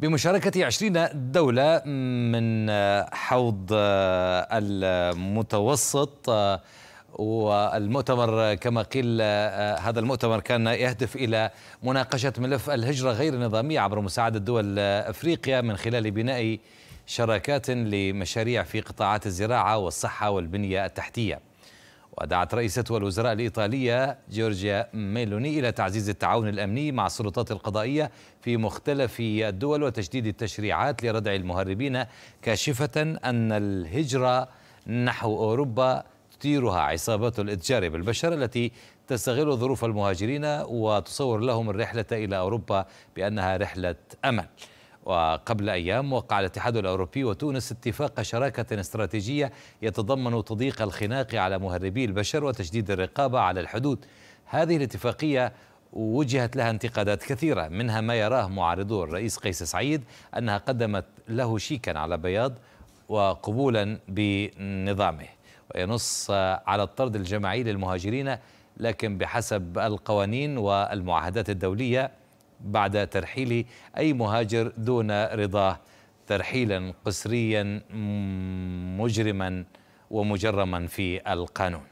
بمشاركة عشرين دولة من حوض المتوسط والمؤتمر كما قيل هذا المؤتمر كان يهدف إلى مناقشة ملف الهجرة غير النظامية عبر مساعدة دول أفريقيا من خلال بناء شراكات لمشاريع في قطاعات الزراعة والصحة والبنية التحتية ودعت رئيسة الوزراء الإيطالية جورجيا ميلوني إلى تعزيز التعاون الأمني مع السلطات القضائية في مختلف الدول وتشديد التشريعات لردع المهربين كاشفة أن الهجرة نحو أوروبا تثيرها عصابات الاتجار بالبشر التي تستغل ظروف المهاجرين وتصور لهم الرحلة إلى أوروبا بأنها رحلة أمل وقبل أيام وقع الاتحاد الأوروبي وتونس اتفاق شراكة استراتيجية يتضمن تضييق الخناق على مهربي البشر وتشديد الرقابة على الحدود هذه الاتفاقية وجهت لها انتقادات كثيرة منها ما يراه معارضو الرئيس قيس سعيد أنها قدمت له شيكا على بياض وقبولا بنظامه وينص على الطرد الجماعي للمهاجرين لكن بحسب القوانين والمعاهدات الدوليه بعد ترحيل أي مهاجر دون رضاه ترحيلا قسريا مجرما ومجرما في القانون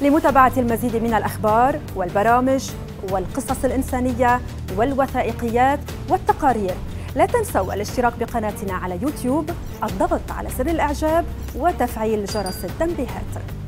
لمتابعة المزيد من الأخبار والبرامج والقصص الإنسانية والوثائقيات والتقارير لا تنسوا الاشتراك بقناتنا على يوتيوب الضغط على زر الإعجاب وتفعيل جرس التنبيهات